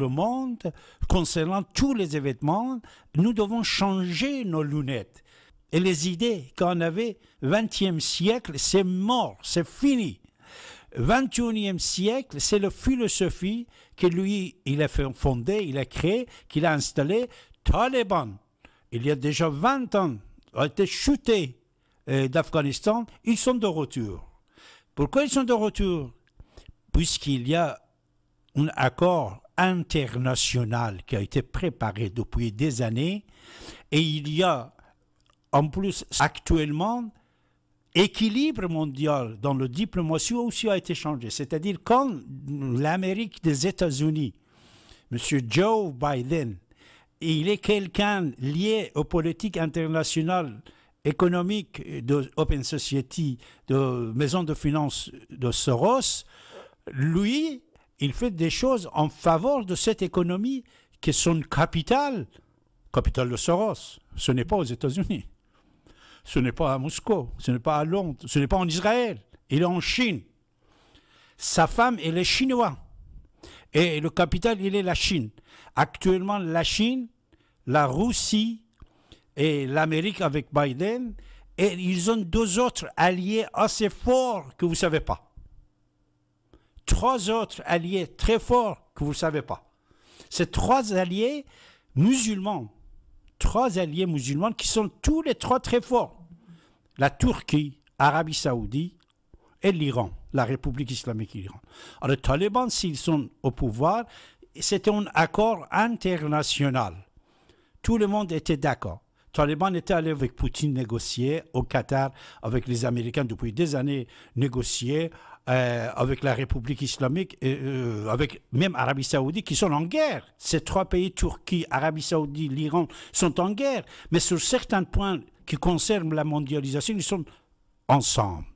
le monde, concernant tous les événements, nous devons changer nos lunettes. Et les idées qu'on avait, 20e siècle, c'est mort, c'est fini. 21e siècle, c'est la philosophie que lui, il a fondée, il a créé qu'il a installé Taliban. Il y a déjà 20 ans, a été chuté euh, d'Afghanistan, ils sont de retour. Pourquoi ils sont de retour Puisqu'il y a un accord international qui a été préparé depuis des années. Et il y a en plus actuellement équilibre mondial dans le diplomatie aussi a été changé. C'est-à-dire quand l'Amérique des États-Unis, M. Joe Biden, il est quelqu'un lié aux politiques internationales, économiques de Open Society, de maison de finance de Soros, lui, il fait des choses en faveur de cette économie qui est son capital, capital de Soros. Ce n'est pas aux États-Unis, ce n'est pas à Moscou, ce n'est pas à Londres, ce n'est pas en Israël, il est en Chine. Sa femme, elle est chinoise. Et le capital, il est la Chine. Actuellement, la Chine, la Russie et l'Amérique avec Biden, et ils ont deux autres alliés assez forts que vous ne savez pas trois autres alliés très forts que vous ne savez pas. Ces trois alliés musulmans, trois alliés musulmans qui sont tous les trois très forts. La Turquie, l'Arabie saoudite et l'Iran, la République islamique d'Iran. Alors les talibans, s'ils sont au pouvoir, c'était un accord international. Tout le monde était d'accord. Taliban était allé avec Poutine négocier au Qatar, avec les Américains depuis des années, négocier euh, avec la République islamique, et, euh, avec même Arabie Saoudite, qui sont en guerre. Ces trois pays, Turquie, Arabie Saoudite, l'Iran, sont en guerre. Mais sur certains points qui concernent la mondialisation, ils sont ensemble.